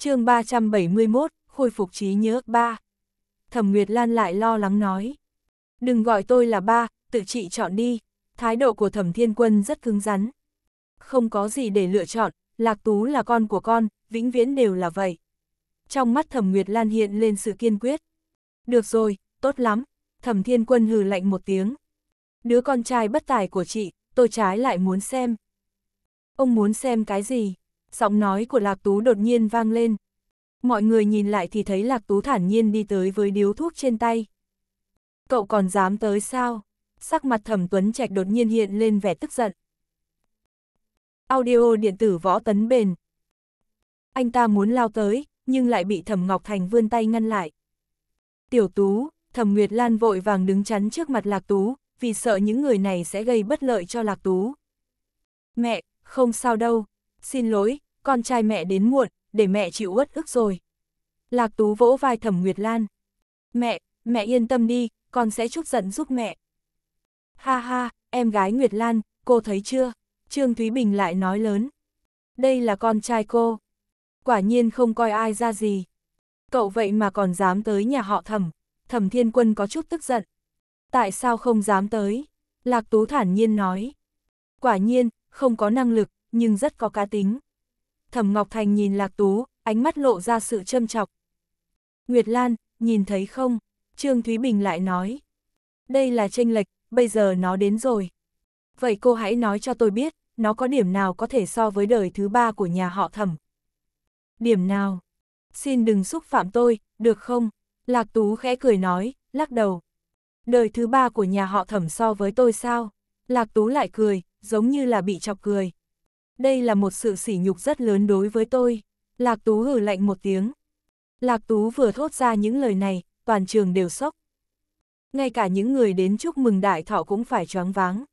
chương 371, khôi phục trí nhớ ba. Thẩm Nguyệt Lan lại lo lắng nói. Đừng gọi tôi là ba, tự chị chọn đi. Thái độ của Thẩm Thiên Quân rất cứng rắn. Không có gì để lựa chọn, Lạc Tú là con của con, vĩnh viễn đều là vậy. Trong mắt Thẩm Nguyệt Lan hiện lên sự kiên quyết. Được rồi, tốt lắm. Thẩm Thiên Quân hừ lạnh một tiếng. Đứa con trai bất tài của chị, tôi trái lại muốn xem. Ông muốn xem cái gì? giọng nói của Lạc Tú đột nhiên vang lên. Mọi người nhìn lại thì thấy Lạc Tú thản nhiên đi tới với điếu thuốc trên tay. Cậu còn dám tới sao? Sắc mặt thẩm Tuấn Trạch đột nhiên hiện lên vẻ tức giận. Audio điện tử võ tấn bền. Anh ta muốn lao tới, nhưng lại bị thẩm Ngọc Thành vươn tay ngăn lại. Tiểu Tú, thẩm Nguyệt Lan vội vàng đứng chắn trước mặt Lạc Tú, vì sợ những người này sẽ gây bất lợi cho Lạc Tú. Mẹ, không sao đâu, Xin lỗi, con trai mẹ đến muộn, để mẹ chịu uất ức rồi. Lạc Tú vỗ vai Thẩm Nguyệt Lan. Mẹ, mẹ yên tâm đi, con sẽ chúc giận giúp mẹ. Ha ha, em gái Nguyệt Lan, cô thấy chưa? Trương Thúy Bình lại nói lớn. Đây là con trai cô. Quả nhiên không coi ai ra gì. Cậu vậy mà còn dám tới nhà họ thẩm. Thẩm Thiên Quân có chút tức giận. Tại sao không dám tới? Lạc Tú thản nhiên nói. Quả nhiên, không có năng lực, nhưng rất có cá tính. Thẩm Ngọc Thành nhìn Lạc Tú, ánh mắt lộ ra sự châm chọc. Nguyệt Lan, nhìn thấy không? Trương Thúy Bình lại nói. Đây là tranh lệch, bây giờ nó đến rồi. Vậy cô hãy nói cho tôi biết, nó có điểm nào có thể so với đời thứ ba của nhà họ thẩm. Điểm nào? Xin đừng xúc phạm tôi, được không? Lạc Tú khẽ cười nói, lắc đầu. Đời thứ ba của nhà họ thẩm so với tôi sao? Lạc Tú lại cười, giống như là bị chọc cười đây là một sự sỉ nhục rất lớn đối với tôi. Lạc Tú hử lạnh một tiếng. Lạc Tú vừa thốt ra những lời này, toàn trường đều sốc. Ngay cả những người đến chúc mừng đại thọ cũng phải choáng váng.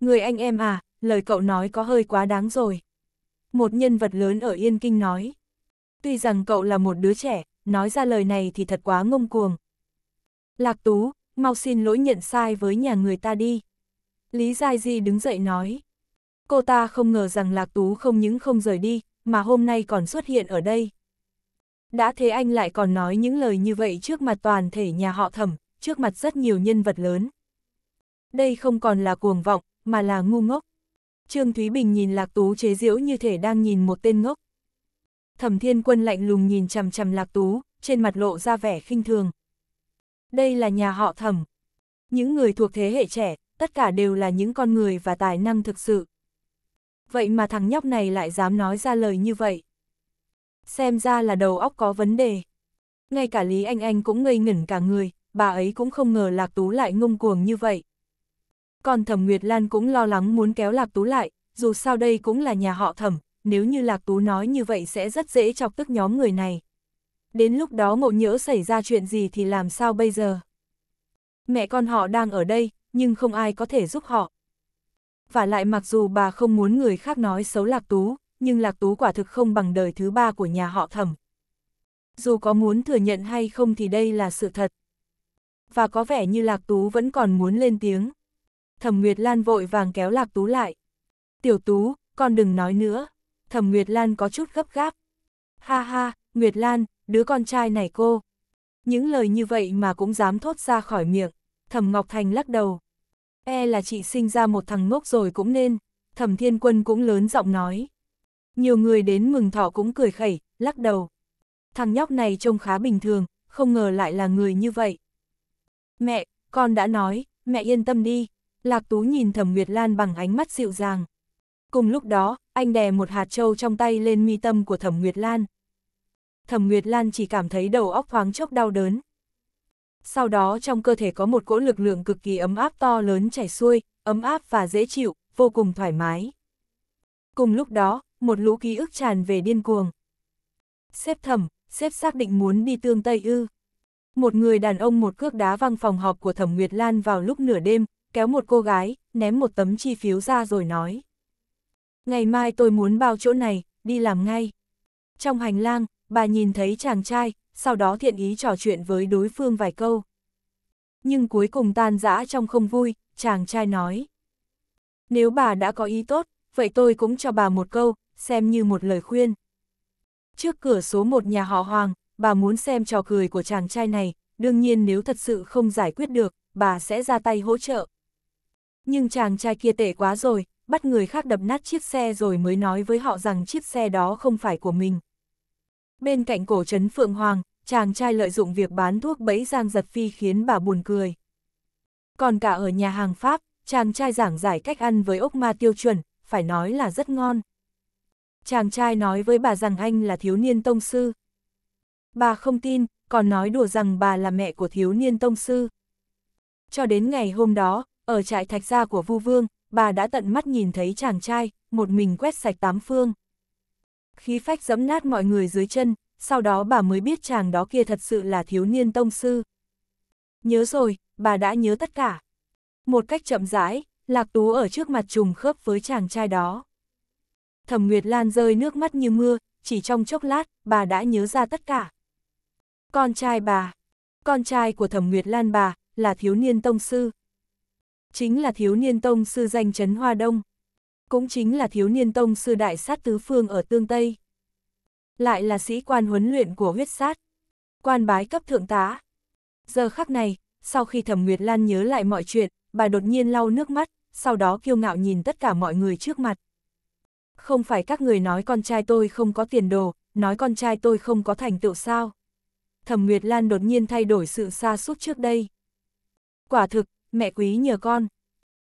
Người anh em à, lời cậu nói có hơi quá đáng rồi. Một nhân vật lớn ở Yên Kinh nói. Tuy rằng cậu là một đứa trẻ, nói ra lời này thì thật quá ngông cuồng. Lạc Tú, mau xin lỗi nhận sai với nhà người ta đi. Lý Giai Di đứng dậy nói. Cô ta không ngờ rằng Lạc Tú không những không rời đi, mà hôm nay còn xuất hiện ở đây. Đã thế anh lại còn nói những lời như vậy trước mặt toàn thể nhà họ thẩm, trước mặt rất nhiều nhân vật lớn. Đây không còn là cuồng vọng, mà là ngu ngốc. Trương Thúy Bình nhìn Lạc Tú chế giễu như thể đang nhìn một tên ngốc. Thẩm Thiên Quân lạnh lùng nhìn chằm chằm Lạc Tú, trên mặt lộ ra vẻ khinh thường. Đây là nhà họ Thẩm. Những người thuộc thế hệ trẻ, tất cả đều là những con người và tài năng thực sự vậy mà thằng nhóc này lại dám nói ra lời như vậy. Xem ra là đầu óc có vấn đề. Ngay cả Lý Anh Anh cũng ngây ngẩn cả người, bà ấy cũng không ngờ Lạc Tú lại ngông cuồng như vậy. Còn Thẩm Nguyệt Lan cũng lo lắng muốn kéo Lạc Tú lại, dù sao đây cũng là nhà họ Thẩm, nếu như Lạc Tú nói như vậy sẽ rất dễ chọc tức nhóm người này. Đến lúc đó ngộ nhỡ xảy ra chuyện gì thì làm sao bây giờ? Mẹ con họ đang ở đây, nhưng không ai có thể giúp họ, và lại mặc dù bà không muốn người khác nói xấu Lạc Tú, nhưng Lạc Tú quả thực không bằng đời thứ ba của nhà họ thẩm. Dù có muốn thừa nhận hay không thì đây là sự thật. Và có vẻ như Lạc Tú vẫn còn muốn lên tiếng. Thẩm Nguyệt Lan vội vàng kéo Lạc Tú lại. Tiểu Tú, con đừng nói nữa. Thẩm Nguyệt Lan có chút gấp gáp. Ha ha, Nguyệt Lan, đứa con trai này cô. Những lời như vậy mà cũng dám thốt ra khỏi miệng. Thẩm Ngọc Thành lắc đầu e là chị sinh ra một thằng ngốc rồi cũng nên, thẩm thiên quân cũng lớn giọng nói. Nhiều người đến mừng thọ cũng cười khẩy, lắc đầu. Thằng nhóc này trông khá bình thường, không ngờ lại là người như vậy. Mẹ, con đã nói, mẹ yên tâm đi. Lạc Tú nhìn thẩm Nguyệt Lan bằng ánh mắt dịu dàng. Cùng lúc đó, anh đè một hạt trâu trong tay lên mi tâm của thẩm Nguyệt Lan. Thẩm Nguyệt Lan chỉ cảm thấy đầu óc thoáng chốc đau đớn, sau đó trong cơ thể có một cỗ lực lượng cực kỳ ấm áp to lớn chảy xuôi, ấm áp và dễ chịu, vô cùng thoải mái. Cùng lúc đó, một lũ ký ức tràn về điên cuồng. Xếp thẩm, xếp xác định muốn đi tương Tây ư. Một người đàn ông một cước đá văng phòng họp của Thẩm Nguyệt Lan vào lúc nửa đêm, kéo một cô gái, ném một tấm chi phiếu ra rồi nói. Ngày mai tôi muốn bao chỗ này, đi làm ngay. Trong hành lang, bà nhìn thấy chàng trai, sau đó thiện ý trò chuyện với đối phương vài câu. Nhưng cuối cùng tan rã trong không vui, chàng trai nói. Nếu bà đã có ý tốt, vậy tôi cũng cho bà một câu, xem như một lời khuyên. Trước cửa số một nhà họ Hoàng, bà muốn xem trò cười của chàng trai này, đương nhiên nếu thật sự không giải quyết được, bà sẽ ra tay hỗ trợ. Nhưng chàng trai kia tệ quá rồi, bắt người khác đập nát chiếc xe rồi mới nói với họ rằng chiếc xe đó không phải của mình. Bên cạnh cổ trấn Phượng Hoàng, chàng trai lợi dụng việc bán thuốc bẫy Giang Giật Phi khiến bà buồn cười. Còn cả ở nhà hàng Pháp, chàng trai giảng giải cách ăn với ốc ma tiêu chuẩn, phải nói là rất ngon. Chàng trai nói với bà rằng anh là thiếu niên tông sư. Bà không tin, còn nói đùa rằng bà là mẹ của thiếu niên tông sư. Cho đến ngày hôm đó, ở trại thạch gia của Vu Vương, bà đã tận mắt nhìn thấy chàng trai, một mình quét sạch tám phương khí phách giẫm nát mọi người dưới chân, sau đó bà mới biết chàng đó kia thật sự là thiếu niên tông sư. Nhớ rồi, bà đã nhớ tất cả. Một cách chậm rãi, Lạc Tú ở trước mặt trùng khớp với chàng trai đó. Thẩm Nguyệt Lan rơi nước mắt như mưa, chỉ trong chốc lát, bà đã nhớ ra tất cả. Con trai bà, con trai của Thẩm Nguyệt Lan bà, là thiếu niên tông sư. Chính là thiếu niên tông sư danh chấn Hoa Đông cũng chính là thiếu niên tông sư đại sát tứ phương ở Tương Tây. Lại là sĩ quan huấn luyện của huyết sát, quan bái cấp thượng tá. Giờ khắc này, sau khi Thẩm Nguyệt Lan nhớ lại mọi chuyện, bà đột nhiên lau nước mắt, sau đó kiêu ngạo nhìn tất cả mọi người trước mặt. Không phải các người nói con trai tôi không có tiền đồ, nói con trai tôi không có thành tựu sao. Thẩm Nguyệt Lan đột nhiên thay đổi sự xa suốt trước đây. Quả thực, mẹ quý nhờ con,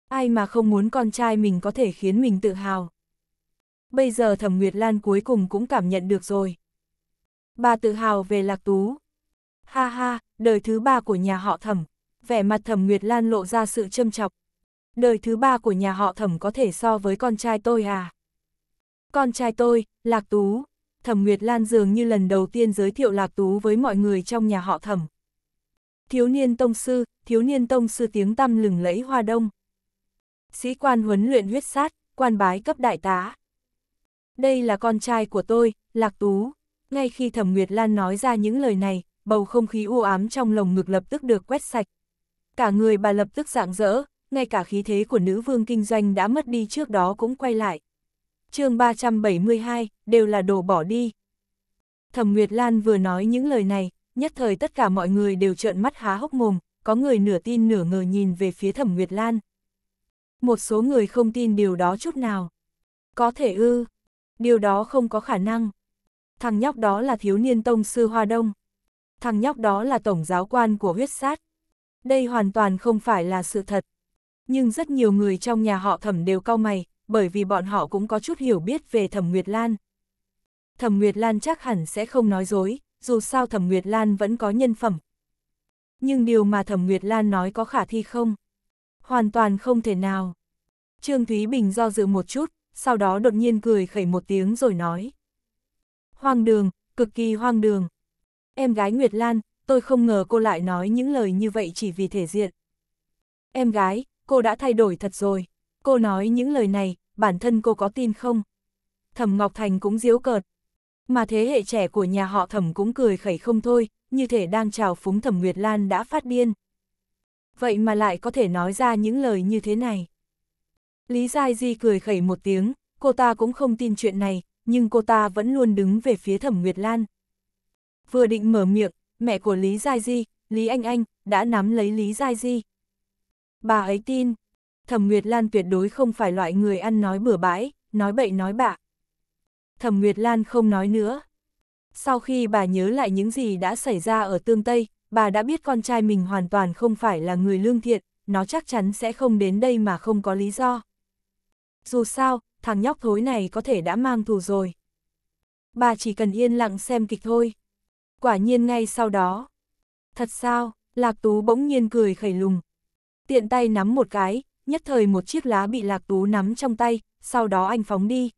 ai mà không muốn con trai mình có thể khiến mình tự hào. Bây giờ Thẩm Nguyệt Lan cuối cùng cũng cảm nhận được rồi. Bà tự hào về Lạc Tú. Ha ha, đời thứ ba của nhà họ Thẩm, vẻ mặt Thẩm Nguyệt Lan lộ ra sự châm chọc. Đời thứ ba của nhà họ Thẩm có thể so với con trai tôi à? Con trai tôi, Lạc Tú. Thẩm Nguyệt Lan dường như lần đầu tiên giới thiệu Lạc Tú với mọi người trong nhà họ Thẩm. Thiếu niên tông sư, thiếu niên tông sư tiếng tăm lừng lẫy hoa đông. Sĩ quan huấn luyện huyết sát, quan bái cấp đại tá. Đây là con trai của tôi, Lạc Tú. Ngay khi Thẩm Nguyệt Lan nói ra những lời này, bầu không khí u ám trong lồng ngực lập tức được quét sạch. Cả người bà lập tức rạng rỡ, ngay cả khí thế của nữ vương kinh doanh đã mất đi trước đó cũng quay lại. chương 372, đều là đổ bỏ đi. Thẩm Nguyệt Lan vừa nói những lời này, nhất thời tất cả mọi người đều trợn mắt há hốc mồm, có người nửa tin nửa ngờ nhìn về phía Thẩm Nguyệt Lan. Một số người không tin điều đó chút nào. Có thể ư, điều đó không có khả năng. Thằng nhóc đó là thiếu niên tông sư Hoa Đông. Thằng nhóc đó là tổng giáo quan của huyết sát. Đây hoàn toàn không phải là sự thật. Nhưng rất nhiều người trong nhà họ thẩm đều cau mày, bởi vì bọn họ cũng có chút hiểu biết về thẩm Nguyệt Lan. Thẩm Nguyệt Lan chắc hẳn sẽ không nói dối, dù sao thẩm Nguyệt Lan vẫn có nhân phẩm. Nhưng điều mà thẩm Nguyệt Lan nói có khả thi không? hoàn toàn không thể nào. Trương Thúy Bình do dự một chút, sau đó đột nhiên cười khẩy một tiếng rồi nói. Hoang đường, cực kỳ hoang đường. Em gái Nguyệt Lan, tôi không ngờ cô lại nói những lời như vậy chỉ vì thể diện. Em gái, cô đã thay đổi thật rồi. Cô nói những lời này, bản thân cô có tin không? Thẩm Ngọc Thành cũng diếu cợt. Mà thế hệ trẻ của nhà họ thẩm cũng cười khẩy không thôi, như thể đang chào phúng thẩm Nguyệt Lan đã phát điên vậy mà lại có thể nói ra những lời như thế này. Lý Giai Di cười khẩy một tiếng, cô ta cũng không tin chuyện này, nhưng cô ta vẫn luôn đứng về phía Thẩm Nguyệt Lan. Vừa định mở miệng, mẹ của Lý Giai Di, Lý Anh Anh, đã nắm lấy Lý Giai Di. Bà ấy tin, Thẩm Nguyệt Lan tuyệt đối không phải loại người ăn nói bừa bãi, nói bậy nói bạ. Thẩm Nguyệt Lan không nói nữa. Sau khi bà nhớ lại những gì đã xảy ra ở Tương Tây, bà đã biết con trai mình hoàn toàn không phải là người lương thiện, nó chắc chắn sẽ không đến đây mà không có lý do. Dù sao, thằng nhóc thối này có thể đã mang thù rồi. Bà chỉ cần yên lặng xem kịch thôi. Quả nhiên ngay sau đó. Thật sao, Lạc Tú bỗng nhiên cười khẩy lùng. Tiện tay nắm một cái, nhất thời một chiếc lá bị Lạc Tú nắm trong tay, sau đó anh phóng đi.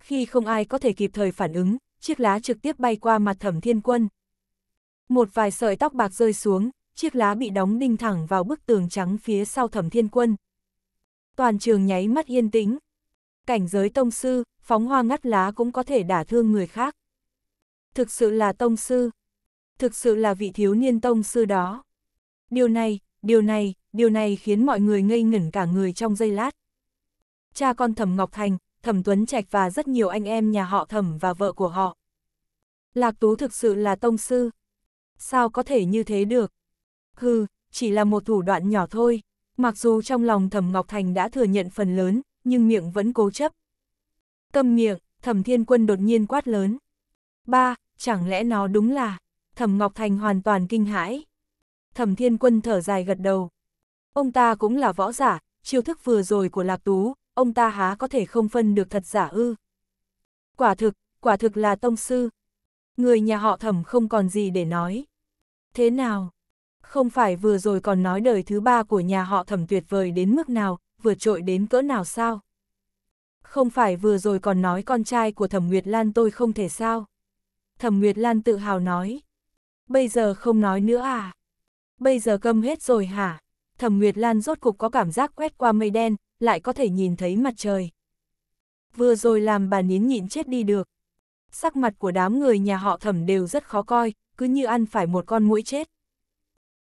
Khi không ai có thể kịp thời phản ứng, chiếc lá trực tiếp bay qua mặt thẩm thiên quân, một vài sợi tóc bạc rơi xuống, chiếc lá bị đóng đinh thẳng vào bức tường trắng phía sau thẩm thiên quân. Toàn trường nháy mắt yên tĩnh. Cảnh giới tông sư, phóng hoa ngắt lá cũng có thể đả thương người khác. Thực sự là tông sư. Thực sự là vị thiếu niên tông sư đó. Điều này, điều này, điều này khiến mọi người ngây ngẩn cả người trong giây lát. Cha con thẩm Ngọc Thành, thẩm Tuấn Trạch và rất nhiều anh em nhà họ thẩm và vợ của họ. Lạc Tú thực sự là tông sư sao có thể như thế được? Hừ, chỉ là một thủ đoạn nhỏ thôi, mặc dù trong lòng Thẩm Ngọc Thành đã thừa nhận phần lớn, nhưng miệng vẫn cố chấp. cầm miệng, Thẩm Thiên Quân đột nhiên quát lớn. Ba, chẳng lẽ nó đúng là... Thẩm Ngọc Thành hoàn toàn kinh hãi. Thẩm Thiên Quân thở dài gật đầu. Ông ta cũng là võ giả, chiêu thức vừa rồi của Lạc Tú, ông ta há có thể không phân được thật giả ư. Quả thực, quả thực là tông sư, người nhà họ thẩm không còn gì để nói. Thế nào? Không phải vừa rồi còn nói đời thứ ba của nhà họ thẩm tuyệt vời đến mức nào, vượt trội đến cỡ nào sao? Không phải vừa rồi còn nói con trai của thẩm Nguyệt Lan tôi không thể sao? Thẩm Nguyệt Lan tự hào nói. Bây giờ không nói nữa à? Bây giờ câm hết rồi hả? Thẩm Nguyệt Lan rốt cục có cảm giác quét qua mây đen, lại có thể nhìn thấy mặt trời. Vừa rồi làm bà nín nhịn chết đi được sắc mặt của đám người nhà họ thẩm đều rất khó coi, cứ như ăn phải một con mũi chết.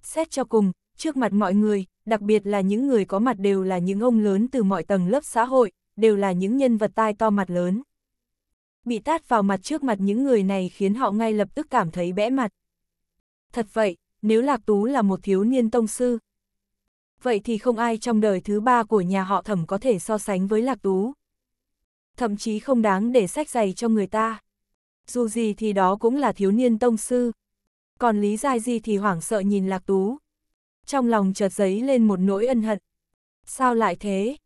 Xét cho cùng, trước mặt mọi người, đặc biệt là những người có mặt đều là những ông lớn từ mọi tầng lớp xã hội, đều là những nhân vật tai to mặt lớn. Bị tát vào mặt trước mặt những người này khiến họ ngay lập tức cảm thấy bẽ mặt. Thật vậy, nếu Lạc Tú là một thiếu niên tông sư, vậy thì không ai trong đời thứ ba của nhà họ thẩm có thể so sánh với Lạc Tú. Thậm chí không đáng để sách giày cho người ta dù gì thì đó cũng là thiếu niên tông sư. Còn Lý Giai Di thì hoảng sợ nhìn Lạc Tú. Trong lòng chợt giấy lên một nỗi ân hận. Sao lại thế?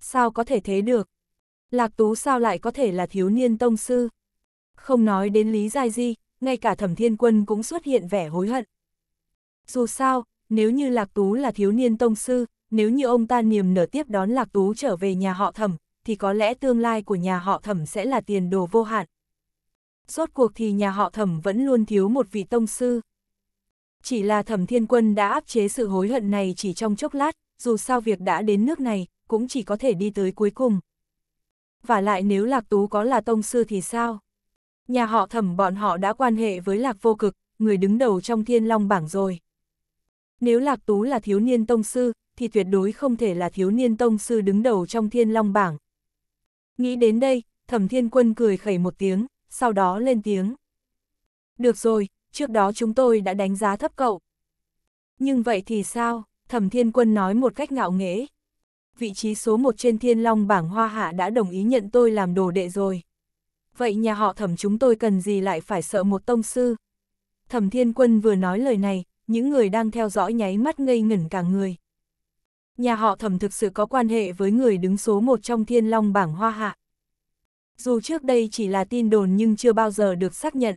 Sao có thể thế được? Lạc Tú sao lại có thể là thiếu niên tông sư? Không nói đến Lý Giai Di, ngay cả Thẩm Thiên Quân cũng xuất hiện vẻ hối hận. Dù sao, nếu như Lạc Tú là thiếu niên tông sư, nếu như ông ta niềm nở tiếp đón Lạc Tú trở về nhà họ Thẩm, thì có lẽ tương lai của nhà họ Thẩm sẽ là tiền đồ vô hạn, rốt cuộc thì nhà họ thẩm vẫn luôn thiếu một vị tông sư. Chỉ là thẩm thiên quân đã áp chế sự hối hận này chỉ trong chốc lát, dù sao việc đã đến nước này, cũng chỉ có thể đi tới cuối cùng. Và lại nếu Lạc Tú có là tông sư thì sao? Nhà họ thẩm bọn họ đã quan hệ với Lạc Vô Cực, người đứng đầu trong thiên long bảng rồi. Nếu Lạc Tú là thiếu niên tông sư, thì tuyệt đối không thể là thiếu niên tông sư đứng đầu trong thiên long bảng. Nghĩ đến đây, thẩm thiên quân cười khẩy một tiếng, sau đó lên tiếng. Được rồi, trước đó chúng tôi đã đánh giá thấp cậu. Nhưng vậy thì sao? Thẩm Thiên Quân nói một cách ngạo nghễ. Vị trí số một trên Thiên Long bảng Hoa Hạ đã đồng ý nhận tôi làm đồ đệ rồi. Vậy nhà họ thẩm chúng tôi cần gì lại phải sợ một tông sư? Thẩm Thiên Quân vừa nói lời này, những người đang theo dõi nháy mắt ngây ngẩn cả người. Nhà họ thẩm thực sự có quan hệ với người đứng số một trong Thiên Long bảng Hoa Hạ dù trước đây chỉ là tin đồn nhưng chưa bao giờ được xác nhận.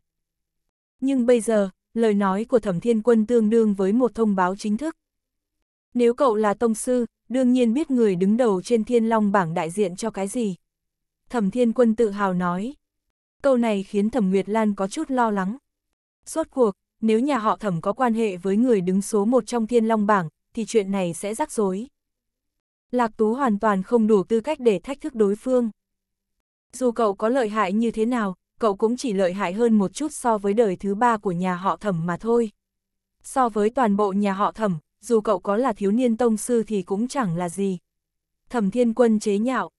Nhưng bây giờ, lời nói của Thẩm Thiên Quân tương đương với một thông báo chính thức. Nếu cậu là tông sư, đương nhiên biết người đứng đầu trên thiên long bảng đại diện cho cái gì. Thẩm Thiên Quân tự hào nói. Câu này khiến Thẩm Nguyệt Lan có chút lo lắng. Suốt cuộc, nếu nhà họ Thẩm có quan hệ với người đứng số một trong thiên long bảng, thì chuyện này sẽ rắc rối. Lạc Tú hoàn toàn không đủ tư cách để thách thức đối phương. Dù cậu có lợi hại như thế nào, cậu cũng chỉ lợi hại hơn một chút so với đời thứ ba của nhà họ thẩm mà thôi. So với toàn bộ nhà họ thẩm, dù cậu có là thiếu niên tông sư thì cũng chẳng là gì. Thẩm thiên quân chế nhạo.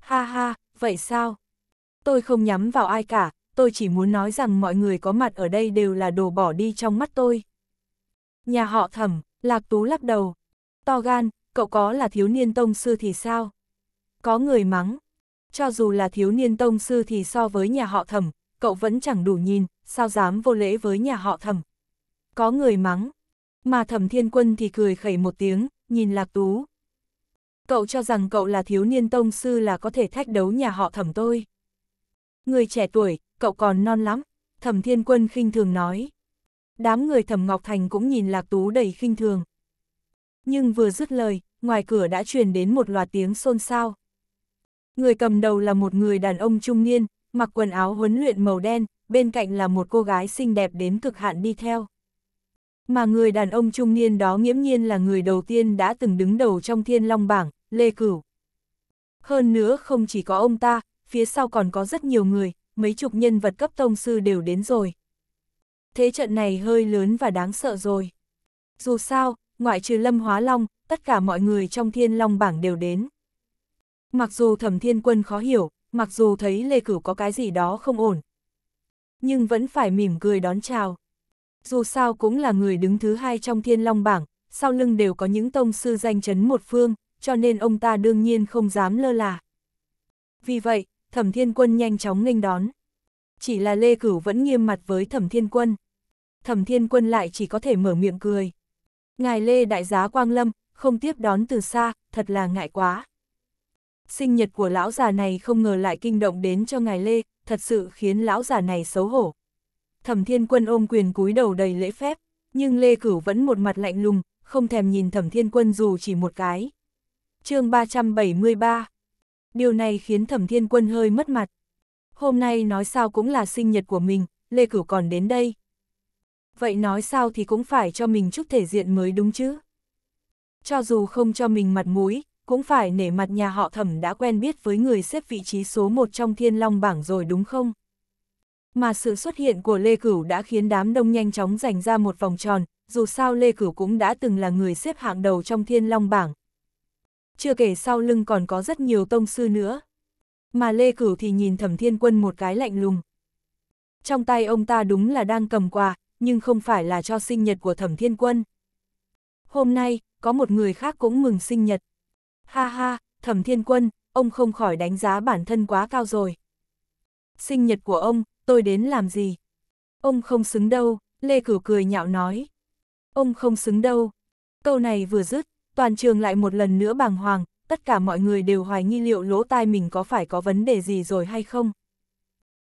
Ha ha, vậy sao? Tôi không nhắm vào ai cả, tôi chỉ muốn nói rằng mọi người có mặt ở đây đều là đồ bỏ đi trong mắt tôi. Nhà họ thẩm, lạc tú lắc đầu. To gan, cậu có là thiếu niên tông sư thì sao? Có người mắng cho dù là thiếu niên tông sư thì so với nhà họ thẩm, cậu vẫn chẳng đủ nhìn, sao dám vô lễ với nhà họ thẩm. Có người mắng, mà thẩm thiên quân thì cười khẩy một tiếng, nhìn lạc tú. Cậu cho rằng cậu là thiếu niên tông sư là có thể thách đấu nhà họ thẩm tôi. Người trẻ tuổi, cậu còn non lắm, thẩm thiên quân khinh thường nói. Đám người thẩm Ngọc Thành cũng nhìn lạc tú đầy khinh thường. Nhưng vừa dứt lời, ngoài cửa đã truyền đến một loạt tiếng xôn xao. Người cầm đầu là một người đàn ông trung niên, mặc quần áo huấn luyện màu đen, bên cạnh là một cô gái xinh đẹp đến cực hạn đi theo. Mà người đàn ông trung niên đó nghiễm nhiên là người đầu tiên đã từng đứng đầu trong thiên long bảng, Lê Cửu. Hơn nữa không chỉ có ông ta, phía sau còn có rất nhiều người, mấy chục nhân vật cấp tông sư đều đến rồi. Thế trận này hơi lớn và đáng sợ rồi. Dù sao, ngoại trừ Lâm Hóa Long, tất cả mọi người trong thiên long bảng đều đến. Mặc dù thẩm thiên quân khó hiểu, mặc dù thấy Lê Cửu có cái gì đó không ổn. Nhưng vẫn phải mỉm cười đón chào. Dù sao cũng là người đứng thứ hai trong thiên long bảng, sau lưng đều có những tông sư danh chấn một phương, cho nên ông ta đương nhiên không dám lơ là. Vì vậy, thẩm thiên quân nhanh chóng nghênh đón. Chỉ là Lê Cửu vẫn nghiêm mặt với thẩm thiên quân. Thẩm thiên quân lại chỉ có thể mở miệng cười. Ngài Lê Đại Giá Quang Lâm, không tiếp đón từ xa, thật là ngại quá sinh nhật của lão già này không ngờ lại kinh động đến cho ngài Lê, thật sự khiến lão già này xấu hổ. Thẩm Thiên Quân ôm quyền cúi đầu đầy lễ phép, nhưng Lê Cửu vẫn một mặt lạnh lùng, không thèm nhìn Thẩm Thiên Quân dù chỉ một cái. chương 373 Điều này khiến Thẩm Thiên Quân hơi mất mặt. Hôm nay nói sao cũng là sinh nhật của mình, Lê Cửu còn đến đây. Vậy nói sao thì cũng phải cho mình chút thể diện mới đúng chứ. Cho dù không cho mình mặt mũi, cũng phải nể mặt nhà họ thẩm đã quen biết với người xếp vị trí số 1 trong thiên long bảng rồi đúng không? Mà sự xuất hiện của Lê Cửu đã khiến đám đông nhanh chóng giành ra một vòng tròn, dù sao Lê Cửu cũng đã từng là người xếp hạng đầu trong thiên long bảng. Chưa kể sau lưng còn có rất nhiều tông sư nữa. Mà Lê Cửu thì nhìn thẩm thiên quân một cái lạnh lùng. Trong tay ông ta đúng là đang cầm quà, nhưng không phải là cho sinh nhật của thẩm thiên quân. Hôm nay, có một người khác cũng mừng sinh nhật, Ha ha, thẩm thiên quân, ông không khỏi đánh giá bản thân quá cao rồi. Sinh nhật của ông, tôi đến làm gì? Ông không xứng đâu, Lê Cửu cười nhạo nói. Ông không xứng đâu. Câu này vừa dứt, toàn trường lại một lần nữa bàng hoàng, tất cả mọi người đều hoài nghi liệu lỗ tai mình có phải có vấn đề gì rồi hay không.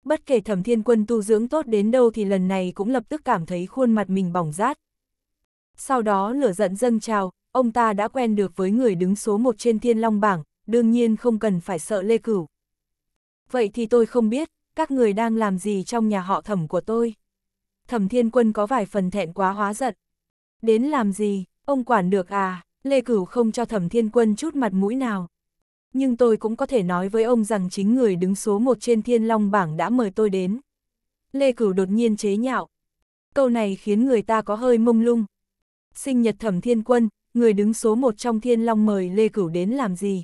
Bất kể thẩm thiên quân tu dưỡng tốt đến đâu thì lần này cũng lập tức cảm thấy khuôn mặt mình bỏng rát. Sau đó lửa giận dâng trào, ông ta đã quen được với người đứng số một trên thiên long bảng, đương nhiên không cần phải sợ Lê Cửu. Vậy thì tôi không biết, các người đang làm gì trong nhà họ thẩm của tôi. Thẩm thiên quân có vài phần thẹn quá hóa giận. Đến làm gì, ông quản được à, Lê Cửu không cho thẩm thiên quân chút mặt mũi nào. Nhưng tôi cũng có thể nói với ông rằng chính người đứng số một trên thiên long bảng đã mời tôi đến. Lê Cửu đột nhiên chế nhạo. Câu này khiến người ta có hơi mông lung. Sinh nhật thẩm thiên quân, người đứng số một trong Thiên Long mời Lê Cửu đến làm gì?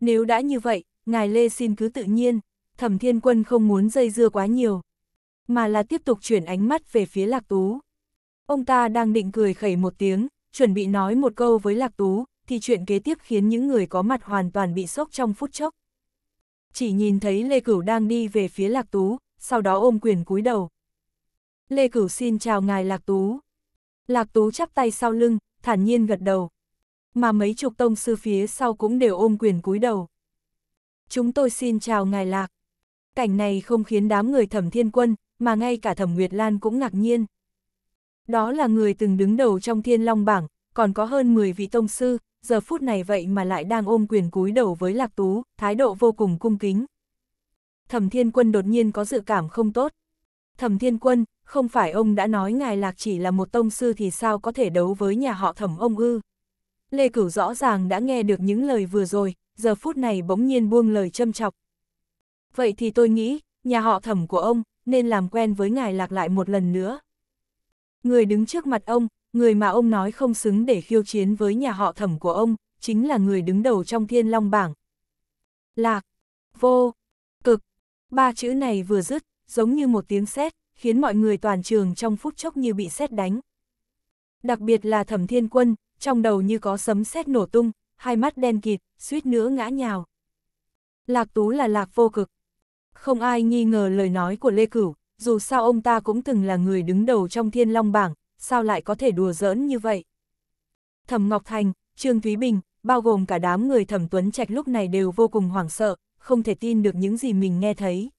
Nếu đã như vậy, ngài Lê xin cứ tự nhiên, Thẩm Thiên Quân không muốn dây dưa quá nhiều, mà là tiếp tục chuyển ánh mắt về phía Lạc Tú. Ông ta đang định cười khẩy một tiếng, chuẩn bị nói một câu với Lạc Tú, thì chuyện kế tiếp khiến những người có mặt hoàn toàn bị sốc trong phút chốc. Chỉ nhìn thấy Lê Cửu đang đi về phía Lạc Tú, sau đó ôm quyền cúi đầu. Lê Cửu xin chào ngài Lạc Tú. Lạc Tú chắp tay sau lưng, thản nhiên gật đầu. Mà mấy chục tông sư phía sau cũng đều ôm quyền cúi đầu. Chúng tôi xin chào ngài lạc. Cảnh này không khiến đám người thẩm thiên quân, mà ngay cả thẩm Nguyệt Lan cũng ngạc nhiên. Đó là người từng đứng đầu trong thiên long bảng, còn có hơn 10 vị tông sư, giờ phút này vậy mà lại đang ôm quyền cúi đầu với lạc tú, thái độ vô cùng cung kính. Thẩm thiên quân đột nhiên có dự cảm không tốt. Thẩm thiên quân, không phải ông đã nói ngài lạc chỉ là một tông sư thì sao có thể đấu với nhà họ thẩm ông ư. Lê Cửu rõ ràng đã nghe được những lời vừa rồi, giờ phút này bỗng nhiên buông lời châm chọc. Vậy thì tôi nghĩ, nhà họ thẩm của ông, nên làm quen với ngài lạc lại một lần nữa. Người đứng trước mặt ông, người mà ông nói không xứng để khiêu chiến với nhà họ thẩm của ông, chính là người đứng đầu trong thiên long bảng. Lạc, vô, cực, ba chữ này vừa dứt, giống như một tiếng sét khiến mọi người toàn trường trong phút chốc như bị xét đánh. Đặc biệt là thẩm thiên quân, trong đầu như có sấm sét nổ tung, hai mắt đen kịt, suýt nữa ngã nhào. Lạc Tú là Lạc vô cực. Không ai nghi ngờ lời nói của Lê Cửu, dù sao ông ta cũng từng là người đứng đầu trong thiên long bảng, sao lại có thể đùa giỡn như vậy. Thẩm Ngọc Thành, Trương Thúy Bình, bao gồm cả đám người thẩm Tuấn Trạch lúc này đều vô cùng hoảng sợ, không thể tin được những gì mình nghe thấy.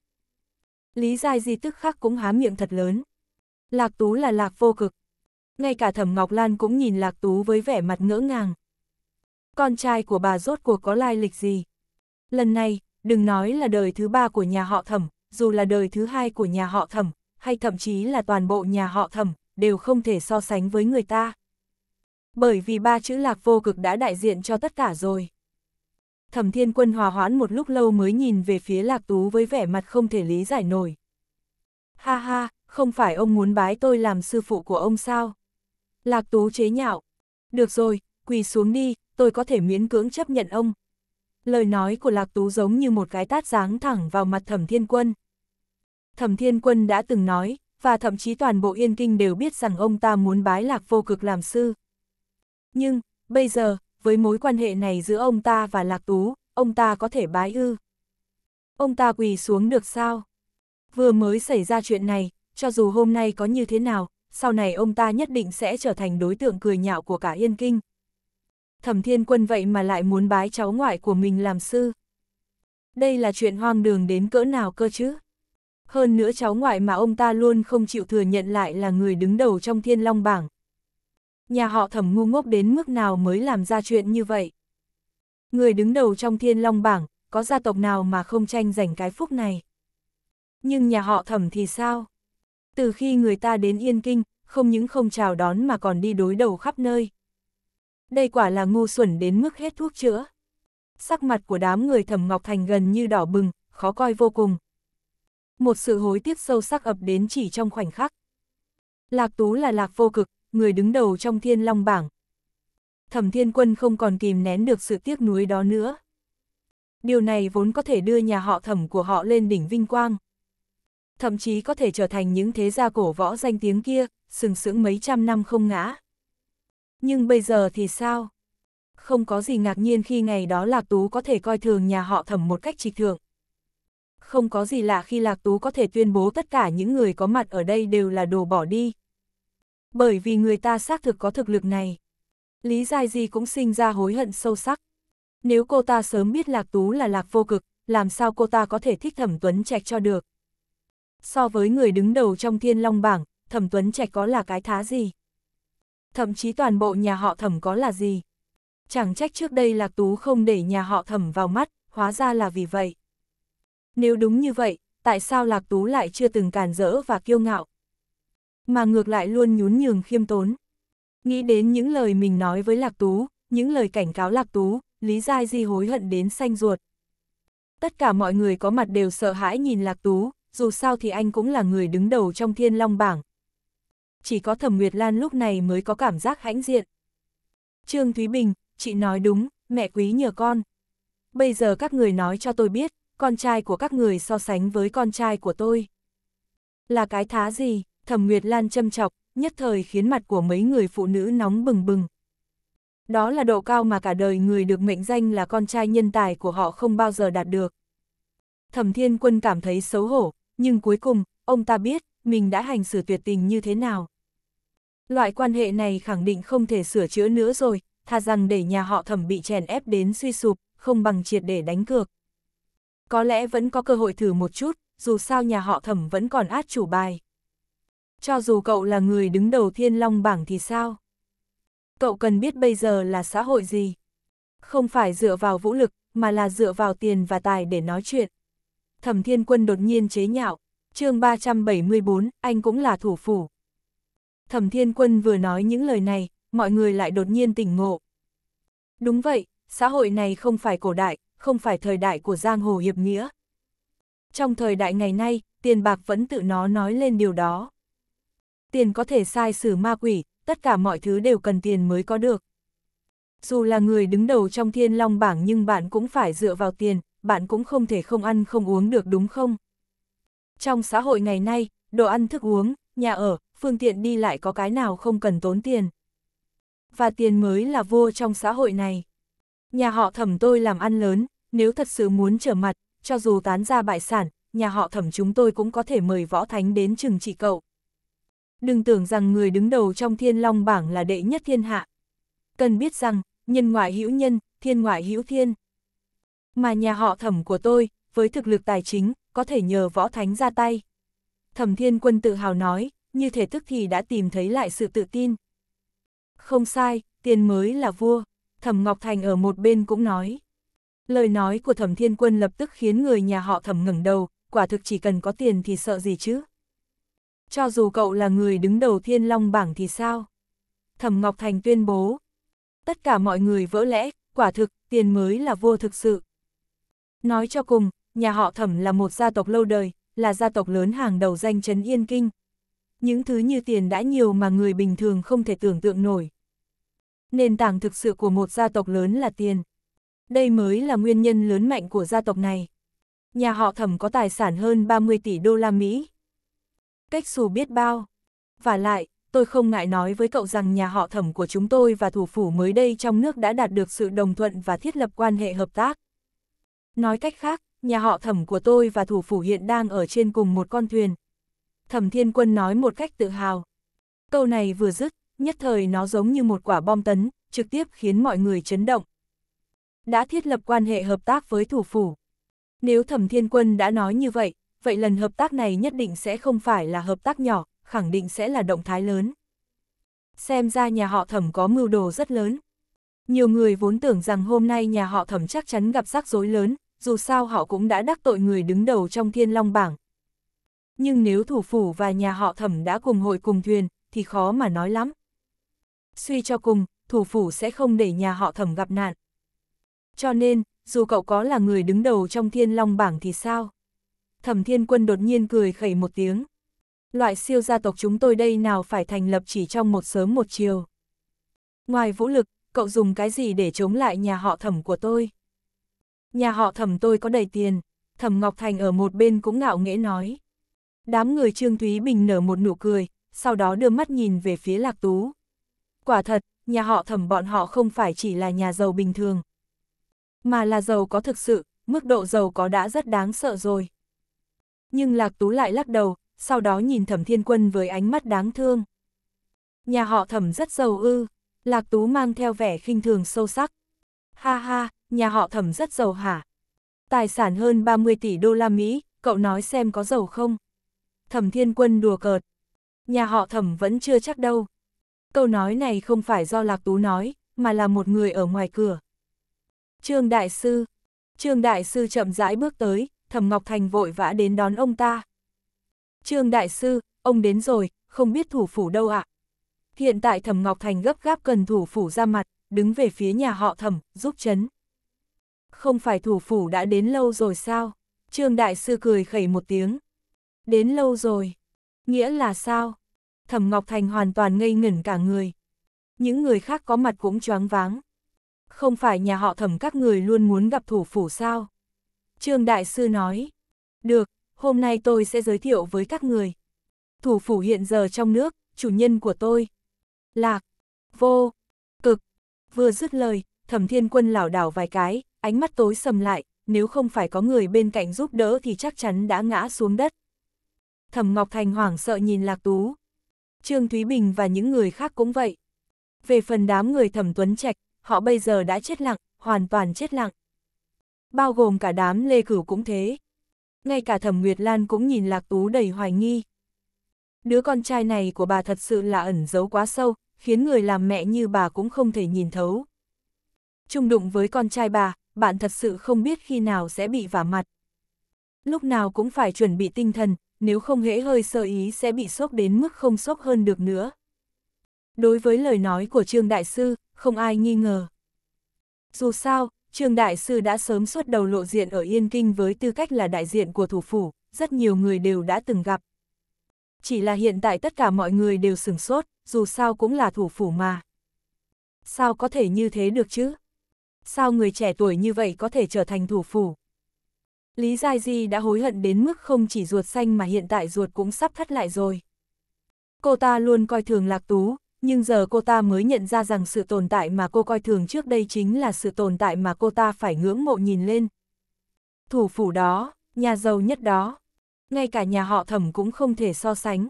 Lý Giai Di tức khắc cũng há miệng thật lớn. Lạc Tú là Lạc vô cực. Ngay cả Thẩm Ngọc Lan cũng nhìn Lạc Tú với vẻ mặt ngỡ ngàng. Con trai của bà rốt cuộc có lai lịch gì? Lần này, đừng nói là đời thứ ba của nhà họ Thẩm, dù là đời thứ hai của nhà họ Thẩm, hay thậm chí là toàn bộ nhà họ Thẩm, đều không thể so sánh với người ta. Bởi vì ba chữ Lạc vô cực đã đại diện cho tất cả rồi thẩm thiên quân hòa hoãn một lúc lâu mới nhìn về phía lạc tú với vẻ mặt không thể lý giải nổi. Ha ha, không phải ông muốn bái tôi làm sư phụ của ông sao? Lạc tú chế nhạo. Được rồi, quỳ xuống đi, tôi có thể miễn cưỡng chấp nhận ông. Lời nói của lạc tú giống như một cái tát giáng thẳng vào mặt thẩm thiên quân. Thẩm thiên quân đã từng nói, và thậm chí toàn bộ yên kinh đều biết rằng ông ta muốn bái lạc vô cực làm sư. Nhưng, bây giờ, với mối quan hệ này giữa ông ta và Lạc Tú, ông ta có thể bái ư. Ông ta quỳ xuống được sao? Vừa mới xảy ra chuyện này, cho dù hôm nay có như thế nào, sau này ông ta nhất định sẽ trở thành đối tượng cười nhạo của cả Yên Kinh. Thẩm Thiên Quân vậy mà lại muốn bái cháu ngoại của mình làm sư. Đây là chuyện hoang đường đến cỡ nào cơ chứ? Hơn nữa cháu ngoại mà ông ta luôn không chịu thừa nhận lại là người đứng đầu trong Thiên Long Bảng, nhà họ thẩm ngu ngốc đến mức nào mới làm ra chuyện như vậy. Người đứng đầu trong thiên long bảng, có gia tộc nào mà không tranh giành cái phúc này. Nhưng nhà họ thẩm thì sao? Từ khi người ta đến Yên Kinh, không những không chào đón mà còn đi đối đầu khắp nơi. Đây quả là ngu xuẩn đến mức hết thuốc chữa. Sắc mặt của đám người thẩm Ngọc Thành gần như đỏ bừng, khó coi vô cùng. Một sự hối tiếc sâu sắc ập đến chỉ trong khoảnh khắc. Lạc Tú là Lạc Vô Cực, người đứng đầu trong thiên long bảng. Thẩm thiên quân không còn kìm nén được sự tiếc nuối đó nữa. Điều này vốn có thể đưa nhà họ thẩm của họ lên đỉnh vinh quang. Thậm chí có thể trở thành những thế gia cổ võ danh tiếng kia, sừng sững mấy trăm năm không ngã. Nhưng bây giờ thì sao? Không có gì ngạc nhiên khi ngày đó Lạc Tú có thể coi thường nhà họ thẩm một cách trịch thượng. Không có gì lạ khi Lạc Tú có thể tuyên bố tất cả những người có mặt ở đây đều là đồ bỏ đi bởi vì người ta xác thực có thực lực này. Lý Giai Di cũng sinh ra hối hận sâu sắc. Nếu cô ta sớm biết Lạc Tú là Lạc vô cực, làm sao cô ta có thể thích Thẩm Tuấn Trạch cho được. So với người đứng đầu trong Thiên Long Bảng, Thẩm Tuấn Trạch có là cái thá gì? Thậm chí toàn bộ nhà họ Thẩm có là gì? Chẳng trách trước đây Lạc Tú không để nhà họ Thẩm vào mắt, hóa ra là vì vậy. Nếu đúng như vậy, tại sao Lạc Tú lại chưa từng càn rỡ và kiêu ngạo? mà ngược lại luôn nhún nhường khiêm tốn. Nghĩ đến những lời mình nói với Lạc Tú, những lời cảnh cáo Lạc Tú, Lý Giai Di hối hận đến xanh ruột. Tất cả mọi người có mặt đều sợ hãi nhìn Lạc Tú, dù sao thì anh cũng là người đứng đầu trong thiên long bảng. Chỉ có Thẩm Nguyệt Lan lúc này mới có cảm giác hãnh diện. Trương Thúy Bình, chị nói đúng, mẹ quý nhờ con. Bây giờ các người nói cho tôi biết, con trai của các người so sánh với con trai của tôi. Là cái thá gì? Thẩm Nguyệt Lan châm chọc, nhất thời khiến mặt của mấy người phụ nữ nóng bừng bừng. Đó là độ cao mà cả đời người được mệnh danh là con trai nhân tài của họ không bao giờ đạt được. Thẩm Thiên Quân cảm thấy xấu hổ, nhưng cuối cùng, ông ta biết, mình đã hành xử tuyệt tình như thế nào. Loại quan hệ này khẳng định không thể sửa chữa nữa rồi, thà rằng để nhà họ thẩm bị chèn ép đến suy sụp, không bằng triệt để đánh cược. Có lẽ vẫn có cơ hội thử một chút, dù sao nhà họ thẩm vẫn còn át chủ bài cho dù cậu là người đứng đầu thiên long bảng thì sao? Cậu cần biết bây giờ là xã hội gì? Không phải dựa vào vũ lực, mà là dựa vào tiền và tài để nói chuyện. Thẩm Thiên Quân đột nhiên chế nhạo, chương 374, anh cũng là thủ phủ. Thẩm Thiên Quân vừa nói những lời này, mọi người lại đột nhiên tỉnh ngộ. Đúng vậy, xã hội này không phải cổ đại, không phải thời đại của giang hồ hiệp nghĩa. Trong thời đại ngày nay, tiền bạc vẫn tự nó nói lên điều đó tiền có thể sai xử ma quỷ, tất cả mọi thứ đều cần tiền mới có được. Dù là người đứng đầu trong thiên long bảng nhưng bạn cũng phải dựa vào tiền, bạn cũng không thể không ăn không uống được đúng không? Trong xã hội ngày nay, đồ ăn thức uống, nhà ở, phương tiện đi lại có cái nào không cần tốn tiền. Và tiền mới là vua trong xã hội này. Nhà họ thẩm tôi làm ăn lớn, nếu thật sự muốn trở mặt, cho dù tán ra bại sản, nhà họ thẩm chúng tôi cũng có thể mời võ thánh đến chừng trị cậu. Đừng tưởng rằng người đứng đầu trong thiên long bảng là đệ nhất thiên hạ. Cần biết rằng, nhân ngoại hữu nhân, thiên ngoại hữu thiên. Mà nhà họ thẩm của tôi, với thực lực tài chính, có thể nhờ võ thánh ra tay. Thẩm thiên quân tự hào nói, như thể tức thì đã tìm thấy lại sự tự tin. Không sai, tiền mới là vua, thẩm Ngọc Thành ở một bên cũng nói. Lời nói của thẩm thiên quân lập tức khiến người nhà họ thẩm ngẩng đầu, quả thực chỉ cần có tiền thì sợ gì chứ. Cho dù cậu là người đứng đầu thiên long bảng thì sao? Thẩm Ngọc Thành tuyên bố. Tất cả mọi người vỡ lẽ, quả thực, tiền mới là vua thực sự. Nói cho cùng, nhà họ Thẩm là một gia tộc lâu đời, là gia tộc lớn hàng đầu danh chấn Yên Kinh. Những thứ như tiền đã nhiều mà người bình thường không thể tưởng tượng nổi. Nền tảng thực sự của một gia tộc lớn là tiền. Đây mới là nguyên nhân lớn mạnh của gia tộc này. Nhà họ Thẩm có tài sản hơn 30 tỷ đô la Mỹ cách xù biết bao. Và lại, tôi không ngại nói với cậu rằng nhà họ thẩm của chúng tôi và thủ phủ mới đây trong nước đã đạt được sự đồng thuận và thiết lập quan hệ hợp tác. Nói cách khác, nhà họ thẩm của tôi và thủ phủ hiện đang ở trên cùng một con thuyền. Thẩm Thiên Quân nói một cách tự hào. Câu này vừa dứt, nhất thời nó giống như một quả bom tấn, trực tiếp khiến mọi người chấn động. Đã thiết lập quan hệ hợp tác với thủ phủ. Nếu Thẩm Thiên Quân đã nói như vậy, vậy lần hợp tác này nhất định sẽ không phải là hợp tác nhỏ, khẳng định sẽ là động thái lớn. Xem ra nhà họ thẩm có mưu đồ rất lớn. Nhiều người vốn tưởng rằng hôm nay nhà họ thẩm chắc chắn gặp rắc rối lớn, dù sao họ cũng đã đắc tội người đứng đầu trong thiên long bảng. Nhưng nếu thủ phủ và nhà họ thẩm đã cùng hội cùng thuyền, thì khó mà nói lắm. Suy cho cùng, thủ phủ sẽ không để nhà họ thẩm gặp nạn. Cho nên, dù cậu có là người đứng đầu trong thiên long bảng thì sao? thẩm thiên quân đột nhiên cười khẩy một tiếng. Loại siêu gia tộc chúng tôi đây nào phải thành lập chỉ trong một sớm một chiều. Ngoài vũ lực, cậu dùng cái gì để chống lại nhà họ thẩm của tôi? Nhà họ thẩm tôi có đầy tiền, thẩm Ngọc Thành ở một bên cũng ngạo nghễ nói. Đám người Trương Thúy Bình nở một nụ cười, sau đó đưa mắt nhìn về phía Lạc Tú. Quả thật, nhà họ thẩm bọn họ không phải chỉ là nhà giàu bình thường, mà là giàu có thực sự, mức độ giàu có đã rất đáng sợ rồi. Nhưng Lạc Tú lại lắc đầu, sau đó nhìn Thẩm Thiên Quân với ánh mắt đáng thương. Nhà họ Thẩm rất giàu ư, Lạc Tú mang theo vẻ khinh thường sâu sắc. Ha ha, nhà họ Thẩm rất giàu hả? Tài sản hơn 30 tỷ đô la Mỹ, cậu nói xem có giàu không? Thẩm Thiên Quân đùa cợt. Nhà họ Thẩm vẫn chưa chắc đâu. Câu nói này không phải do Lạc Tú nói, mà là một người ở ngoài cửa. Trương Đại Sư Trương Đại Sư chậm rãi bước tới, Thẩm Ngọc Thành vội vã đến đón ông ta. Trương Đại Sư, ông đến rồi, không biết thủ phủ đâu ạ. À? Hiện tại Thẩm Ngọc Thành gấp gáp cần thủ phủ ra mặt, đứng về phía nhà họ Thẩm, giúp chấn. Không phải thủ phủ đã đến lâu rồi sao? Trương Đại Sư cười khẩy một tiếng. Đến lâu rồi. Nghĩa là sao? Thẩm Ngọc Thành hoàn toàn ngây ngẩn cả người. Những người khác có mặt cũng choáng váng. Không phải nhà họ thẩm các người luôn muốn gặp thủ phủ sao? Trương Đại Sư nói, được, hôm nay tôi sẽ giới thiệu với các người. Thủ phủ hiện giờ trong nước, chủ nhân của tôi. Lạc, vô, cực. Vừa dứt lời, thẩm thiên quân lảo đảo vài cái, ánh mắt tối sầm lại, nếu không phải có người bên cạnh giúp đỡ thì chắc chắn đã ngã xuống đất. Thẩm Ngọc Thành hoảng sợ nhìn Lạc Tú. Trương Thúy Bình và những người khác cũng vậy. Về phần đám người thẩm Tuấn Trạch, họ bây giờ đã chết lặng, hoàn toàn chết lặng bao gồm cả đám lê cửu cũng thế. Ngay cả thẩm Nguyệt Lan cũng nhìn Lạc Tú đầy hoài nghi. Đứa con trai này của bà thật sự là ẩn giấu quá sâu, khiến người làm mẹ như bà cũng không thể nhìn thấu. Trung đụng với con trai bà, bạn thật sự không biết khi nào sẽ bị vả mặt. Lúc nào cũng phải chuẩn bị tinh thần, nếu không hễ hơi sơ ý sẽ bị sốc đến mức không sốc hơn được nữa. Đối với lời nói của Trương Đại Sư, không ai nghi ngờ. Dù sao, Trương Đại Sư đã sớm xuất đầu lộ diện ở Yên Kinh với tư cách là đại diện của thủ phủ, rất nhiều người đều đã từng gặp. Chỉ là hiện tại tất cả mọi người đều sửng sốt, dù sao cũng là thủ phủ mà. Sao có thể như thế được chứ? Sao người trẻ tuổi như vậy có thể trở thành thủ phủ? Lý Giai Di đã hối hận đến mức không chỉ ruột xanh mà hiện tại ruột cũng sắp thắt lại rồi. Cô ta luôn coi thường Lạc Tú, nhưng giờ cô ta mới nhận ra rằng sự tồn tại mà cô coi thường trước đây chính là sự tồn tại mà cô ta phải ngưỡng mộ nhìn lên. Thủ phủ đó, nhà giàu nhất đó, ngay cả nhà họ thẩm cũng không thể so sánh.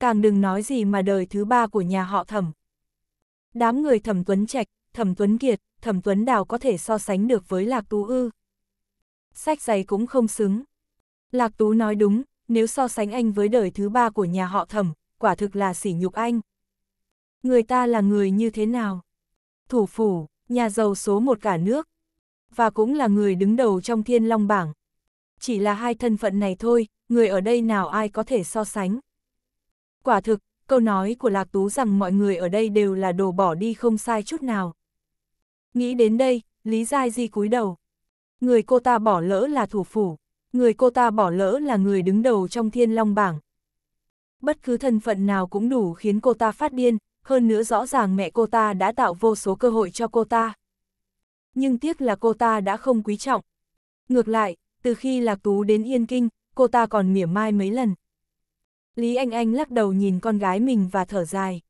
Càng đừng nói gì mà đời thứ ba của nhà họ thẩm. Đám người thẩm Tuấn Trạch, thẩm Tuấn Kiệt, thẩm Tuấn Đào có thể so sánh được với Lạc Tú Ư. Sách giày cũng không xứng. Lạc Tú nói đúng, nếu so sánh anh với đời thứ ba của nhà họ thẩm, quả thực là sỉ nhục anh. Người ta là người như thế nào? Thủ phủ, nhà giàu số một cả nước. Và cũng là người đứng đầu trong thiên long bảng. Chỉ là hai thân phận này thôi, người ở đây nào ai có thể so sánh. Quả thực, câu nói của Lạc Tú rằng mọi người ở đây đều là đồ bỏ đi không sai chút nào. Nghĩ đến đây, Lý Giai Di cúi đầu. Người cô ta bỏ lỡ là thủ phủ, người cô ta bỏ lỡ là người đứng đầu trong thiên long bảng. Bất cứ thân phận nào cũng đủ khiến cô ta phát điên, hơn nữa rõ ràng mẹ cô ta đã tạo vô số cơ hội cho cô ta. Nhưng tiếc là cô ta đã không quý trọng. Ngược lại, từ khi Lạc Tú đến Yên Kinh, cô ta còn mỉa mai mấy lần. Lý Anh Anh lắc đầu nhìn con gái mình và thở dài.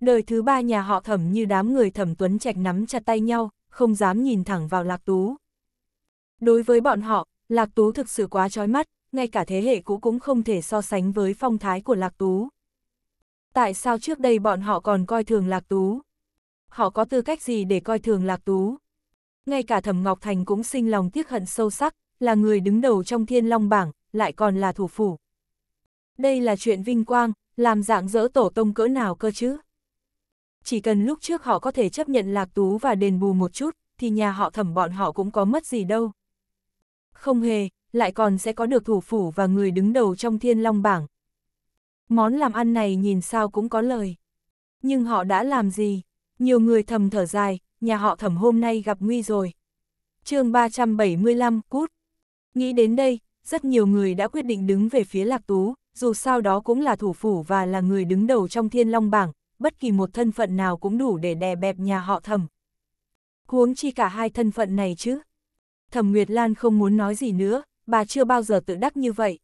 Đời thứ ba nhà họ thẩm như đám người thẩm tuấn trạch nắm chặt tay nhau, không dám nhìn thẳng vào Lạc Tú. Đối với bọn họ, Lạc Tú thực sự quá trói mắt, ngay cả thế hệ cũ cũng không thể so sánh với phong thái của Lạc Tú tại sao trước đây bọn họ còn coi thường Lạc Tú? Họ có tư cách gì để coi thường Lạc Tú? Ngay cả Thẩm Ngọc Thành cũng sinh lòng tiếc hận sâu sắc, là người đứng đầu trong thiên long bảng, lại còn là thủ phủ. Đây là chuyện vinh quang, làm dạng dỡ tổ tông cỡ nào cơ chứ? Chỉ cần lúc trước họ có thể chấp nhận Lạc Tú và đền bù một chút, thì nhà họ thẩm bọn họ cũng có mất gì đâu. Không hề, lại còn sẽ có được thủ phủ và người đứng đầu trong thiên long bảng, Món làm ăn này nhìn sao cũng có lời. Nhưng họ đã làm gì? Nhiều người thầm thở dài, nhà họ thẩm hôm nay gặp nguy rồi. chương 375 cút. Nghĩ đến đây, rất nhiều người đã quyết định đứng về phía Lạc Tú, dù sao đó cũng là thủ phủ và là người đứng đầu trong thiên long bảng, bất kỳ một thân phận nào cũng đủ để đè bẹp nhà họ thẩm. Huống chi cả hai thân phận này chứ. Thẩm Nguyệt Lan không muốn nói gì nữa, bà chưa bao giờ tự đắc như vậy,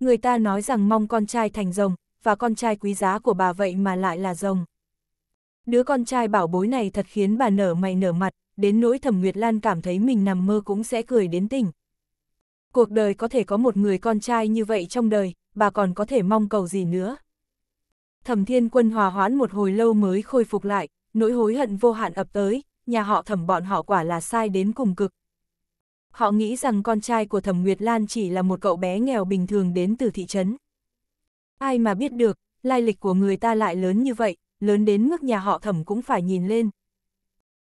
Người ta nói rằng mong con trai thành rồng, và con trai quý giá của bà vậy mà lại là rồng. Đứa con trai bảo bối này thật khiến bà nở mày nở mặt, đến nỗi Thẩm Nguyệt Lan cảm thấy mình nằm mơ cũng sẽ cười đến tỉnh. Cuộc đời có thể có một người con trai như vậy trong đời, bà còn có thể mong cầu gì nữa. Thẩm Thiên Quân hòa hoãn một hồi lâu mới khôi phục lại, nỗi hối hận vô hạn ập tới, nhà họ Thẩm bọn họ quả là sai đến cùng cực, họ nghĩ rằng con trai của Thẩm Nguyệt Lan chỉ là một cậu bé nghèo bình thường đến từ thị trấn. Ai mà biết được, lai lịch của người ta lại lớn như vậy, lớn đến mức nhà họ Thẩm cũng phải nhìn lên.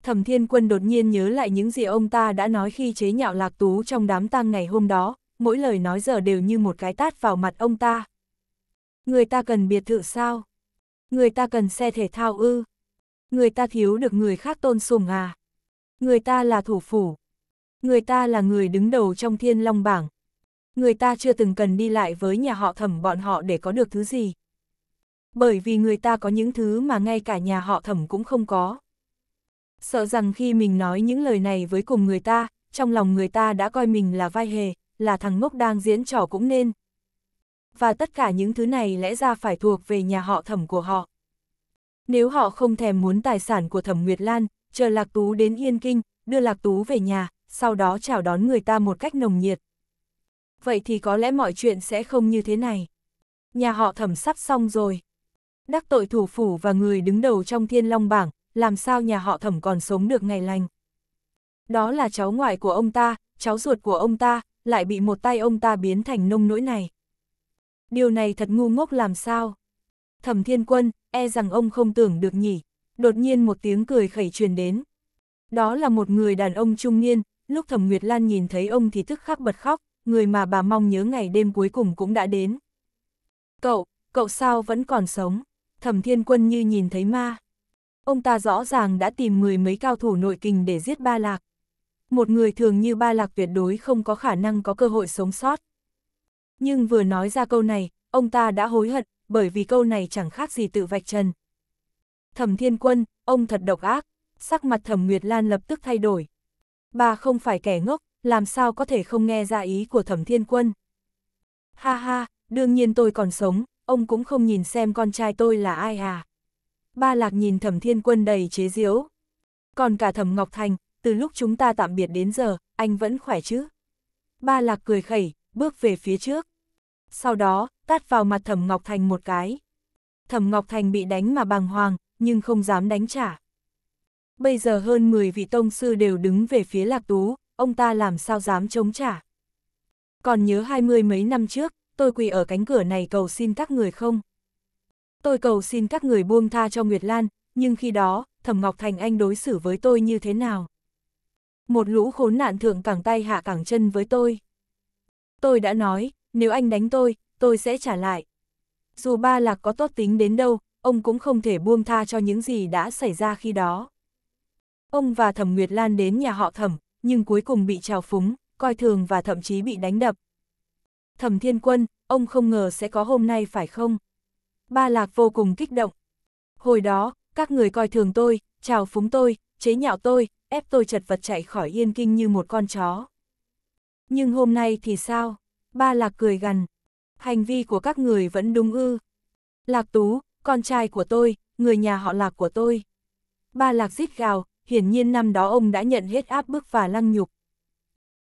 Thẩm Thiên Quân đột nhiên nhớ lại những gì ông ta đã nói khi chế nhạo Lạc Tú trong đám tang ngày hôm đó, mỗi lời nói giờ đều như một cái tát vào mặt ông ta. Người ta cần biệt thự sao? Người ta cần xe thể thao ư? Người ta thiếu được người khác tôn sùng à? Người ta là thủ phủ, người ta là người đứng đầu trong thiên long bảng. Người ta chưa từng cần đi lại với nhà họ thẩm bọn họ để có được thứ gì. Bởi vì người ta có những thứ mà ngay cả nhà họ thẩm cũng không có. Sợ rằng khi mình nói những lời này với cùng người ta, trong lòng người ta đã coi mình là vai hề, là thằng ngốc đang diễn trò cũng nên. Và tất cả những thứ này lẽ ra phải thuộc về nhà họ thẩm của họ. Nếu họ không thèm muốn tài sản của thẩm Nguyệt Lan, chờ Lạc Tú đến Yên Kinh, đưa Lạc Tú về nhà, sau đó chào đón người ta một cách nồng nhiệt. Vậy thì có lẽ mọi chuyện sẽ không như thế này. Nhà họ thẩm sắp xong rồi. Đắc tội thủ phủ và người đứng đầu trong thiên long bảng, làm sao nhà họ thẩm còn sống được ngày lành. Đó là cháu ngoại của ông ta, cháu ruột của ông ta, lại bị một tay ông ta biến thành nông nỗi này. Điều này thật ngu ngốc làm sao. Thẩm thiên quân, e rằng ông không tưởng được nhỉ. Đột nhiên một tiếng cười khẩy truyền đến. Đó là một người đàn ông trung niên, lúc Thẩm Nguyệt Lan nhìn thấy ông thì tức khắc bật khóc, người mà bà mong nhớ ngày đêm cuối cùng cũng đã đến. Cậu, cậu sao vẫn còn sống? Thẩm Thiên Quân như nhìn thấy ma. Ông ta rõ ràng đã tìm mười mấy cao thủ nội kình để giết ba lạc. Một người thường như ba lạc tuyệt đối không có khả năng có cơ hội sống sót. Nhưng vừa nói ra câu này, ông ta đã hối hận, bởi vì câu này chẳng khác gì tự vạch trần. Thẩm Thiên Quân, ông thật độc ác, sắc mặt Thẩm Nguyệt Lan lập tức thay đổi, Bà không phải kẻ ngốc, làm sao có thể không nghe ra ý của thẩm thiên quân. Ha ha, đương nhiên tôi còn sống, ông cũng không nhìn xem con trai tôi là ai à. Ba lạc nhìn thẩm thiên quân đầy chế diếu. Còn cả thẩm Ngọc Thành, từ lúc chúng ta tạm biệt đến giờ, anh vẫn khỏe chứ? Ba lạc cười khẩy, bước về phía trước. Sau đó, tát vào mặt thẩm Ngọc Thành một cái. Thẩm Ngọc Thành bị đánh mà bàng hoàng, nhưng không dám đánh trả. Bây giờ hơn 10 vị tông sư đều đứng về phía Lạc Tú, ông ta làm sao dám chống trả. Còn nhớ hai mươi mấy năm trước, tôi quỳ ở cánh cửa này cầu xin các người không? Tôi cầu xin các người buông tha cho Nguyệt Lan, nhưng khi đó, Thẩm Ngọc Thành Anh đối xử với tôi như thế nào? Một lũ khốn nạn thượng cẳng tay hạ cẳng chân với tôi. Tôi đã nói, nếu anh đánh tôi, tôi sẽ trả lại. Dù ba lạc có tốt tính đến đâu, ông cũng không thể buông tha cho những gì đã xảy ra khi đó. Ông và Thẩm Nguyệt Lan đến nhà họ Thẩm, nhưng cuối cùng bị trào phúng, coi thường và thậm chí bị đánh đập. Thẩm Thiên Quân, ông không ngờ sẽ có hôm nay phải không? Ba Lạc vô cùng kích động. Hồi đó, các người coi thường tôi, trào phúng tôi, chế nhạo tôi, ép tôi chật vật chạy khỏi yên kinh như một con chó. Nhưng hôm nay thì sao? Ba Lạc cười gằn. Hành vi của các người vẫn đúng ư. Lạc Tú, con trai của tôi, người nhà họ Lạc của tôi. Ba Lạc rít gào, hiển nhiên năm đó ông đã nhận hết áp bức và lăng nhục.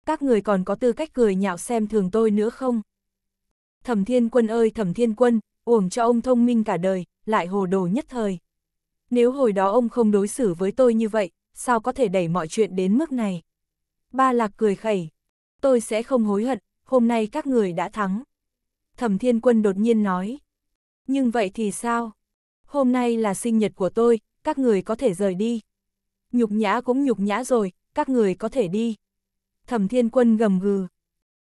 Các người còn có tư cách cười nhạo xem thường tôi nữa không? Thẩm Thiên Quân ơi Thẩm Thiên Quân, uổng cho ông thông minh cả đời, lại hồ đồ nhất thời. Nếu hồi đó ông không đối xử với tôi như vậy, sao có thể đẩy mọi chuyện đến mức này? Ba Lạc cười khẩy, tôi sẽ không hối hận, hôm nay các người đã thắng. Thẩm Thiên Quân đột nhiên nói, nhưng vậy thì sao? Hôm nay là sinh nhật của tôi, các người có thể rời đi nhục nhã cũng nhục nhã rồi, các người có thể đi. Thẩm thiên quân gầm gừ.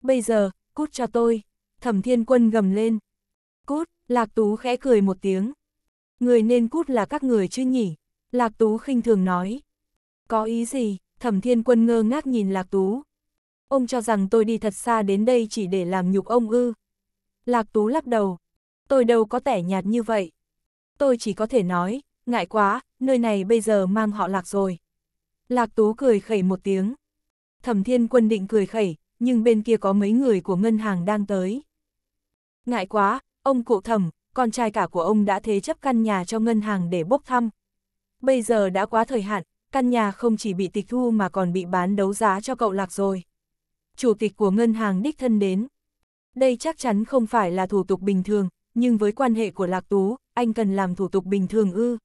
Bây giờ, cút cho tôi. Thẩm thiên quân gầm lên. Cút, lạc tú khẽ cười một tiếng. Người nên cút là các người chứ nhỉ? Lạc tú khinh thường nói. Có ý gì? Thẩm thiên quân ngơ ngác nhìn lạc tú. Ông cho rằng tôi đi thật xa đến đây chỉ để làm nhục ông ư. Lạc tú lắc đầu. Tôi đâu có tẻ nhạt như vậy. Tôi chỉ có thể nói, ngại quá, nơi này bây giờ mang họ lạc rồi. Lạc Tú cười khẩy một tiếng. Thẩm Thiên Quân định cười khẩy, nhưng bên kia có mấy người của ngân hàng đang tới. Ngại quá, ông cụ thẩm, con trai cả của ông đã thế chấp căn nhà cho ngân hàng để bốc thăm. Bây giờ đã quá thời hạn, căn nhà không chỉ bị tịch thu mà còn bị bán đấu giá cho cậu Lạc rồi. Chủ tịch của ngân hàng đích thân đến. Đây chắc chắn không phải là thủ tục bình thường, nhưng với quan hệ của Lạc Tú, anh cần làm thủ tục bình thường ư.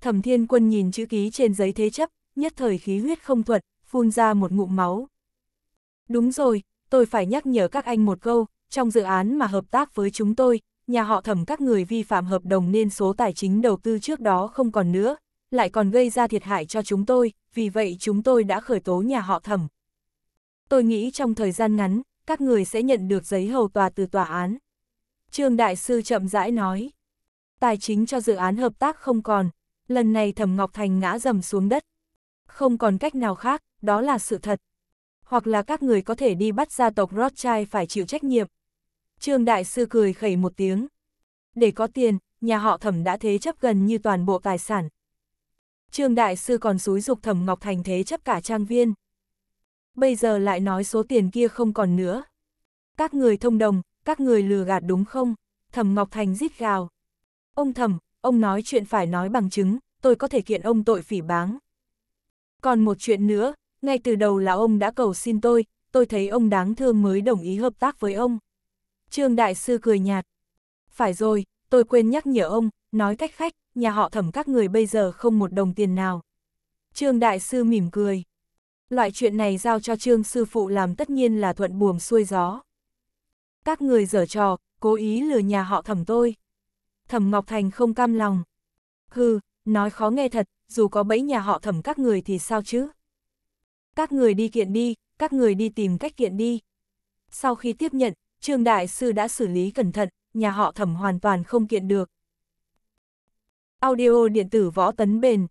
Thẩm Thiên Quân nhìn chữ ký trên giấy thế chấp, nhất thời khí huyết không thuận, phun ra một ngụm máu. Đúng rồi, tôi phải nhắc nhở các anh một câu, trong dự án mà hợp tác với chúng tôi, nhà họ thẩm các người vi phạm hợp đồng nên số tài chính đầu tư trước đó không còn nữa, lại còn gây ra thiệt hại cho chúng tôi, vì vậy chúng tôi đã khởi tố nhà họ thẩm. Tôi nghĩ trong thời gian ngắn, các người sẽ nhận được giấy hầu tòa từ tòa án. Trương Đại Sư chậm rãi nói, tài chính cho dự án hợp tác không còn, Lần này Thẩm Ngọc Thành ngã dầm xuống đất. Không còn cách nào khác, đó là sự thật. Hoặc là các người có thể đi bắt gia tộc Rothschild phải chịu trách nhiệm. Trương Đại Sư cười khẩy một tiếng. Để có tiền, nhà họ Thẩm đã thế chấp gần như toàn bộ tài sản. Trương Đại Sư còn xúi dục Thẩm Ngọc Thành thế chấp cả trang viên. Bây giờ lại nói số tiền kia không còn nữa. Các người thông đồng, các người lừa gạt đúng không? Thẩm Ngọc Thành rít gào. Ông Thẩm, ông nói chuyện phải nói bằng chứng, tôi có thể kiện ông tội phỉ báng. Còn một chuyện nữa, ngay từ đầu là ông đã cầu xin tôi, tôi thấy ông đáng thương mới đồng ý hợp tác với ông. Trương Đại Sư cười nhạt. Phải rồi, tôi quên nhắc nhở ông, nói cách khách, nhà họ thẩm các người bây giờ không một đồng tiền nào. Trương Đại Sư mỉm cười. Loại chuyện này giao cho Trương Sư Phụ làm tất nhiên là thuận buồm xuôi gió. Các người dở trò, cố ý lừa nhà họ thẩm tôi. Thẩm Ngọc Thành không cam lòng. Hừ, nói khó nghe thật, dù có bẫy nhà họ thẩm các người thì sao chứ? Các người đi kiện đi, các người đi tìm cách kiện đi. Sau khi tiếp nhận, Trương Đại Sư đã xử lý cẩn thận, nhà họ thẩm hoàn toàn không kiện được. Audio điện tử võ tấn bền.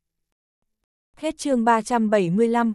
Hết chương 375